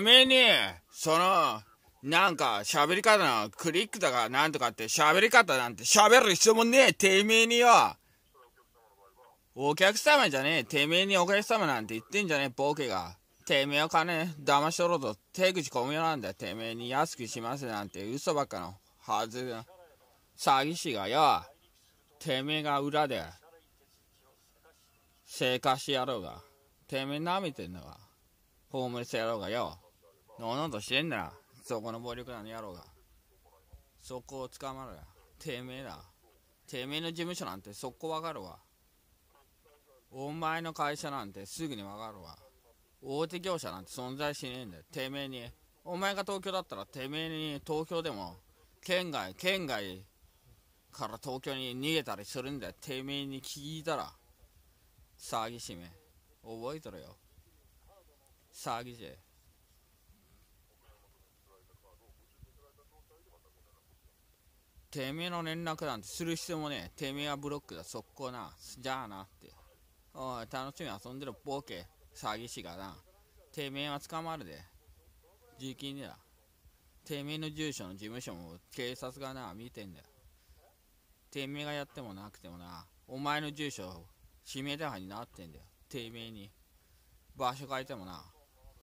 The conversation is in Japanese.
めに、その、なんか、喋り方のクリックだかなんとかって、喋り方なんて喋る必要もねえ、てめえによ。お客様じゃねえ、てめえにお客様なんて言ってんじゃねえ、ボケが。てめえを金、騙し取ろうと、手口込むよなんだてめえに安くしますなんて嘘ばっかの、はず詐欺師がよ、てめえが裏で、生活しやろうが、てめえ舐めてんのが、ホームレスやろうがよ。ののとしてんだそこの暴力団の野郎がそこを捕まるやてめえだてめえの事務所なんてそこわかるわお前の会社なんてすぐにわかるわ大手業者なんて存在しねえんだよてめえにお前が東京だったらてめえに東京でも県外県外から東京に逃げたりするんだよてめえに聞いたら詐欺師め覚えとるよ詐欺師てめえの連絡なんてする必要もねえ。てめえはブロックだ。速攻な。じゃあなって。おい、楽しみ遊んでるボケ。詐欺師がな。てめえは捕まるで。自金でだ。てめえの住所の事務所も警察がな、見てんだよ。てめえがやってもなくてもな、お前の住所、指名手配になってんだよ。てめえに。場所変えてもな。